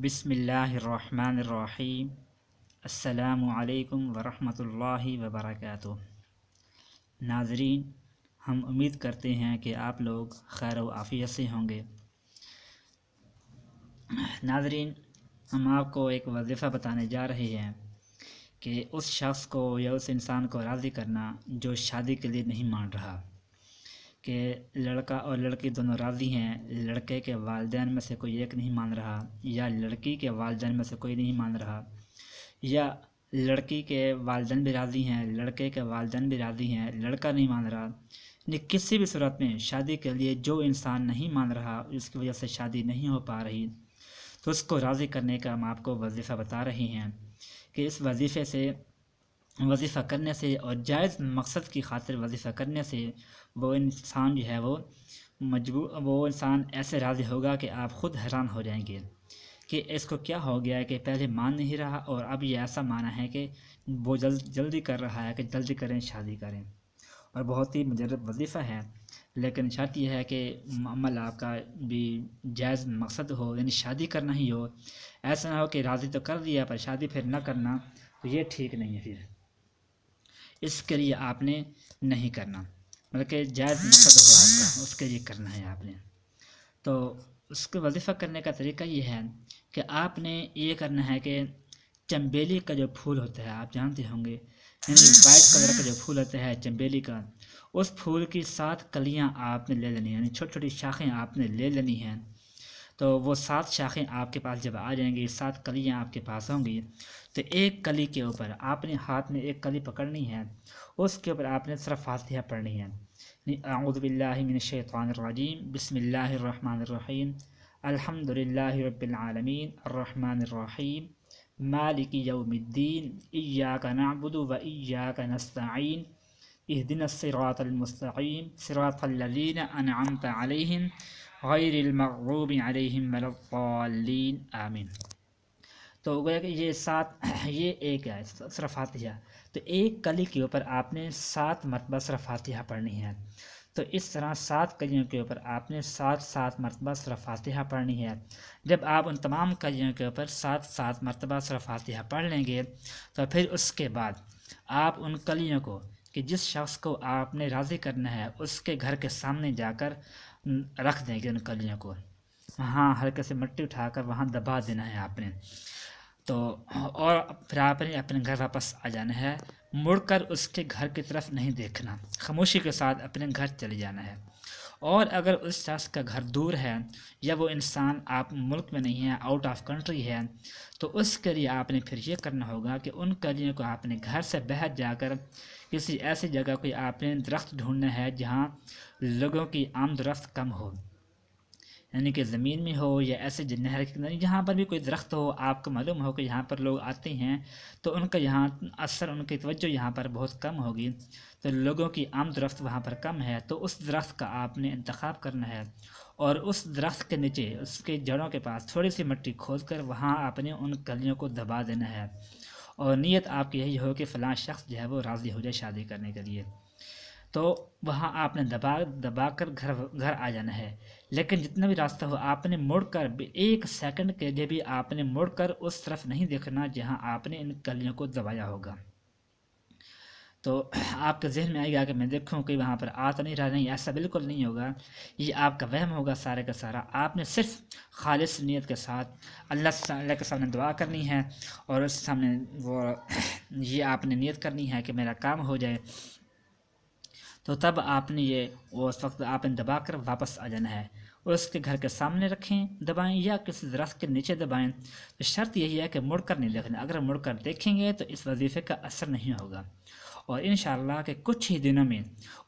بسم اللہ الرحمن الرحیم السلام علیکم ورحمۃ اللہ وبرکاتہ ناظرین ہم امید کرتے ہیں کہ آپ لوگ خیر و عافیت سے ہوں گے ناظرین ہم آپ کو ایک وظیفہ بتانے جا رہے ہیں کہ اس شخص کو یا اس انسان کو راضی کرنا جو شادی کے لیے نہیں مان رہا کہ لڑکا اور لڑکی دونوں راضی ہیں لڑکے کے والدین میں سے کوئی ایک نہیں مان رہا یا لڑکی کے والدین میں سے کوئی نہیں مان رہا یا لڑکی کے والدین بھی راضی ہیں لڑکے کے والدین بھی راضی ہیں لڑکا نہیں مان رہا یعنی کسی بھی صورت میں شادی کے لیے جو انسان نہیں مان رہا اس کی وجہ سے شادی نہیں ہو پا رہی تو اس کو راضی کرنے کا ہم آپ کو وظیفہ بتا رہی ہیں کہ اس وظیفے سے وظیفہ کرنے سے اور جائز مقصد کی خاطر وظیفہ کرنے سے وہ انسان جو ہے وہ مجبور وہ انسان ایسے راضی ہوگا کہ آپ خود حیران ہو جائیں گے کہ اس کو کیا ہو گیا ہے کہ پہلے مان نہیں رہا اور اب یہ ایسا مانا ہے کہ وہ جلد جلدی کر رہا ہے کہ جلدی کریں شادی کریں اور بہت ہی مجرب وظیفہ ہے لیکن شرط یہ ہے کہ عمل آپ کا بھی جائز مقصد ہو یعنی شادی کرنا ہی ہو ایسا نہ ہو کہ راضی تو کر دیا پر شادی پھر نہ کرنا تو یہ ٹھیک نہیں ہے پھر اس کے لیے آپ نے نہیں کرنا بلکہ جائز مقصد ہو آپ کا اس کے لیے کرنا ہے آپ نے تو اس کا وظیفہ کرنے کا طریقہ یہ ہے کہ آپ نے یہ کرنا ہے کہ چمبیلی کا جو پھول ہوتا ہے آپ جانتے ہوں گے یعنی وائٹ کلر کا جو پھول ہوتا ہے چمبیلی کا اس پھول کی سات کلیاں آپ نے لے لینی ہیں یعنی چھوٹی چھوٹی شاخیں آپ نے لے لینی ہیں تو وہ سات شاخیں آپ کے پاس جب آ جائیں گی سات کلیاں آپ کے پاس ہوں گی تو ایک کلی کے اوپر آپ نے ہاتھ میں ایک کلی پکڑنی ہے اس کے اوپر آپ نے صرف فاتحہ پڑھنی ہے یعنی اعوذ باللہ من الشیطان الرجیم بسم اللہ الرحمن الرحیم الحمد للہ رب العالمین الرحمن الرحیم مالک یوم الدین ایاک نعبد و ایاک نستعین اهدنا الصراط المستقیم صراط الذین انعمت علیہم غیر المغروب علیہم علیہ آمین تو گویا کہ یہ سات یہ ایک ہے صرفاتیہ تو ایک کلی کے اوپر آپ نے سات مرتبہ فاتحہ پڑھنی ہے تو اس طرح سات کلیوں کے اوپر آپ نے سات سات مرتبہ فاتحہ پڑھنی ہے جب آپ ان تمام کلیوں کے اوپر سات سات مرتبہ فاتحہ پڑھ لیں گے تو پھر اس کے بعد آپ ان کلیوں کو کہ جس شخص کو آپ نے راضی کرنا ہے اس کے گھر کے سامنے جا کر رکھ دیں گے ان کلیوں کو ہاں ہلکے سے مٹی اٹھا کر وہاں دبا دینا ہے آپ نے تو اور پھر آپ نے اپنے گھر واپس آ جانا ہے مڑ کر اس کے گھر کی طرف نہیں دیکھنا خاموشی کے ساتھ اپنے گھر چلے جانا ہے اور اگر اس شخص کا گھر دور ہے یا وہ انسان آپ ملک میں نہیں ہے آؤٹ آف کنٹری ہے تو اس کے لیے آپ نے پھر یہ کرنا ہوگا کہ ان کلیوں کو آپ نے گھر سے بہت جا کر کسی ایسی جگہ کوئی آپ نے درخت ڈھونڈنا ہے جہاں لوگوں کی آمد رفت کم ہو یعنی کہ زمین میں ہو یا ایسے نہر کے جہاں پر بھی کوئی درخت ہو آپ کو معلوم ہو کہ یہاں پر لوگ آتے ہیں تو ان کا یہاں اثر ان کی توجہ یہاں پر بہت کم ہوگی تو لوگوں کی عام درخت وہاں پر کم ہے تو اس درخت کا آپ نے انتخاب کرنا ہے اور اس درخت کے نیچے اس کے جڑوں کے پاس تھوڑی سی مٹی کھود کر وہاں آپ نے ان کلیوں کو دبا دینا ہے اور نیت آپ کی یہی ہو کہ فلاں شخص جو ہے وہ راضی ہو جائے شادی کرنے کے لیے تو وہاں آپ نے دبا دبا کر گھر گھر آ جانا ہے لیکن جتنا بھی راستہ ہو آپ نے مڑ کر ایک سیکنڈ کے لیے بھی آپ نے مڑ کر اس طرف نہیں دیکھنا جہاں آپ نے ان کلیوں کو دبایا ہوگا تو آپ کے ذہن میں آئے گا کہ میں دیکھوں کہ وہاں پر آ تو نہیں رہا نہیں ایسا بالکل نہیں ہوگا یہ آپ کا وہم ہوگا سارے کا سارا آپ نے صرف خالص نیت کے ساتھ اللہ اللہ کے سامنے دعا کرنی ہے اور اس سامنے وہ یہ آپ نے نیت کرنی ہے کہ میرا کام ہو جائے تو تب آپ نے یہ وہ اس وقت آپ نے دبا کر واپس آ جانا ہے اور اس کے گھر کے سامنے رکھیں دبائیں یا کسی درخت کے نیچے دبائیں تو شرط یہی ہے کہ مڑ کر نہیں دیکھنا اگر مڑ کر دیکھیں گے تو اس وظیفے کا اثر نہیں ہوگا اور انشاءاللہ کہ کچھ ہی دنوں میں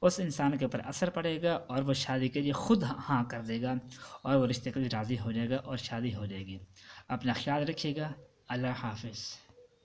اس انسان کے اوپر اثر پڑے گا اور وہ شادی کے لیے خود ہاں کر دے گا اور وہ رشتے کے لیے راضی ہو جائے گا اور شادی ہو جائے گی اپنا خیال رکھیے گا اللہ حافظ